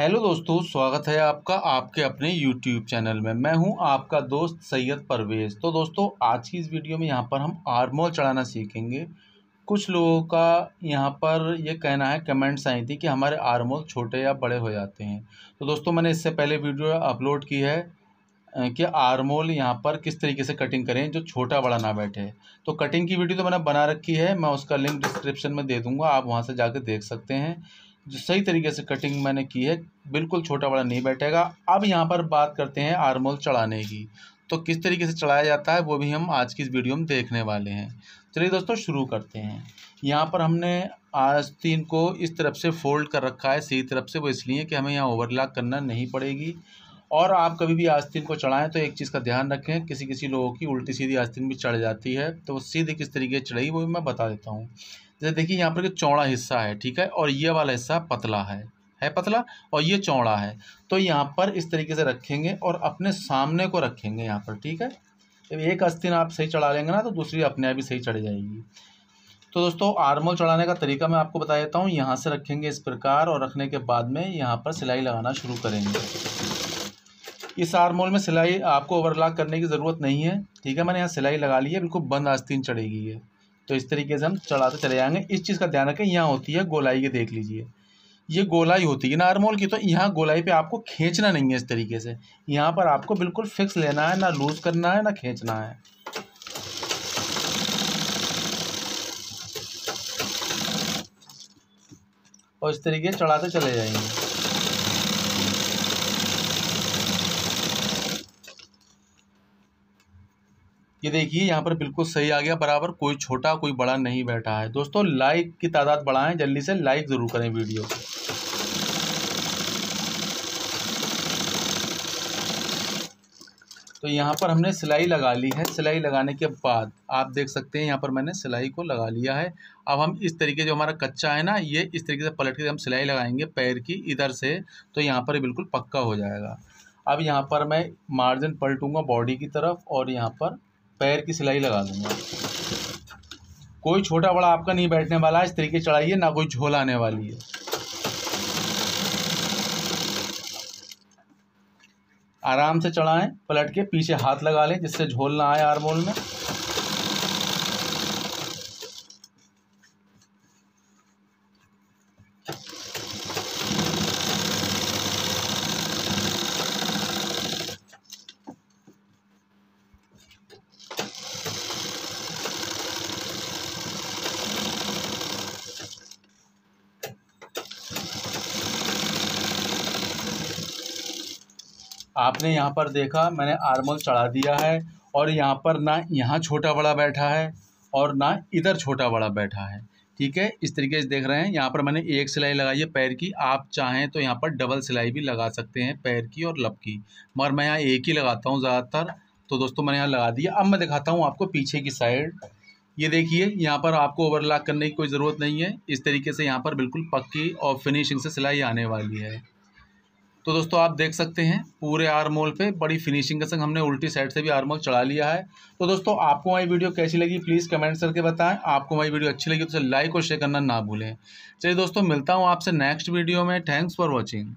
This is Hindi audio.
हेलो दोस्तों स्वागत है आपका आपके अपने यूट्यूब चैनल में मैं हूं आपका दोस्त सैयद परवेज़ तो दोस्तों आज की इस वीडियो में यहां पर हम आर्मोल चढ़ाना सीखेंगे कुछ लोगों का यहां पर ये कहना है कमेंट्स आई थी कि हमारे आर्मोल छोटे या बड़े हो जाते हैं तो दोस्तों मैंने इससे पहले वीडियो अपलोड की है कि आर्मोल यहाँ पर किस तरीके से कटिंग करें जो छोटा बड़ा ना बैठे तो कटिंग की वीडियो तो मैंने बना रखी है मैं उसका लिंक डिस्क्रिप्शन में दे दूंगा आप वहाँ से जाकर देख सकते हैं जो सही तरीके से कटिंग मैंने की है बिल्कुल छोटा बड़ा नहीं बैठेगा अब यहाँ पर बात करते हैं आर्मोल चढ़ाने की तो किस तरीके से चढ़ाया जाता है वो भी हम आज की इस वीडियो में देखने वाले हैं चलिए दोस्तों शुरू करते हैं यहाँ पर हमने आज तीन को इस तरफ से फोल्ड कर रखा है सही तरफ से वो इसलिए कि हमें यहाँ ओवरलॉक करना नहीं पड़ेगी और आप कभी भी आस्तीन को चढ़ाएं तो एक चीज़ का ध्यान रखें किसी किसी लोगों की उल्टी सीधी आस्तीन भी चढ़ जाती है तो सीधे किस तरीके से चढ़ेगी वो भी मैं बता देता हूँ जैसे देखिए यहाँ पर चौड़ा हिस्सा है ठीक है और ये वाला हिस्सा पतला है है पतला और ये चौड़ा है तो यहाँ पर इस तरीके से रखेंगे और अपने सामने को रखेंगे यहाँ पर ठीक है जब एक आस्तीन आप सही चढ़ा लेंगे ना तो दूसरी अपने आप ही सही चढ़ जाएगी तो दोस्तों आर्मोल चढ़ाने का तरीका मैं आपको बता देता हूँ यहाँ से रखेंगे इस प्रकार और रखने के बाद में यहाँ पर सिलाई लगाना शुरू करेंगे इस आर्मोल में सिलाई आपको ओवरलॉक करने की ज़रूरत नहीं है ठीक है मैंने यहाँ सिलाई लगा ली है बिल्कुल बंद आस्तीन चढ़ेगी ये तो इस तरीके से हम चढ़ाते चले जाएंगे इस चीज़ का ध्यान रखें यहाँ होती है गोलाई के देख लीजिए ये गोलाई होती है ना की तो यहाँ गोलाई पे आपको खींचना नहीं है इस तरीके से यहाँ पर आपको बिल्कुल फिक्स लेना है ना लूज़ करना है ना खींचना है और इस तरीके चढ़ाते चले जाएंगे ये देखिए यहाँ पर बिल्कुल सही आ गया बराबर कोई छोटा कोई बड़ा नहीं बैठा है दोस्तों लाइक की तादाद बढ़ाएं जल्दी से लाइक ज़रूर करें वीडियो को तो यहाँ पर हमने सिलाई लगा ली है सिलाई लगाने के बाद आप देख सकते हैं यहाँ पर मैंने सिलाई को लगा लिया है अब हम इस तरीके जो हमारा कच्चा है ना ये इस तरीके से पलट के हम सिलाई लगाएंगे पैर की इधर से तो यहाँ पर बिल्कुल पक्का हो जाएगा अब यहाँ पर मैं मार्जिन पलटूंगा बॉडी की तरफ और यहाँ पर पैर की सिलाई लगा दूंगा कोई छोटा बड़ा आपका नहीं बैठने वाला इस तरीके चढ़ाइए ना कोई झोल आने वाली है आराम से चढ़ाएं पलट के पीछे हाथ लगा लें जिससे झोल ना आए आरमोल में आपने यहाँ पर देखा मैंने आर्मोल चढ़ा दिया है और यहाँ पर ना यहाँ छोटा बड़ा बैठा है और ना इधर छोटा बड़ा बैठा है ठीक है इस तरीके से देख रहे हैं यहाँ पर मैंने एक सिलाई लगाई है पैर की आप चाहें तो यहाँ पर डबल सिलाई भी लगा सकते हैं पैर की और लब की मगर मैं यहाँ एक ही लगाता हूँ ज़्यादातर तो दोस्तों मैंने यहाँ लगा दिया अब मैं दिखाता हूँ आपको पीछे की साइड ये देखिए यहाँ पर आपको ओवरलॉक करने की कोई ज़रूरत नहीं है इस तरीके से यहाँ पर बिल्कुल पक्की और फिनिशिंग से सिलाई आने वाली है तो दोस्तों आप देख सकते हैं पूरे आरमोल पे बड़ी फिनिशिंग के संग हमने उल्टी साइड से भी आरमोल चढ़ा लिया है तो दोस्तों आपको हमारी वीडियो कैसी लगी प्लीज़ कमेंट करके बताएं आपको हमारी वीडियो अच्छी लगी तो लाइक और शेयर करना ना भूलें चलिए दोस्तों मिलता हूँ आपसे नेक्स्ट वीडियो में थैंक्स फॉर वॉचिंग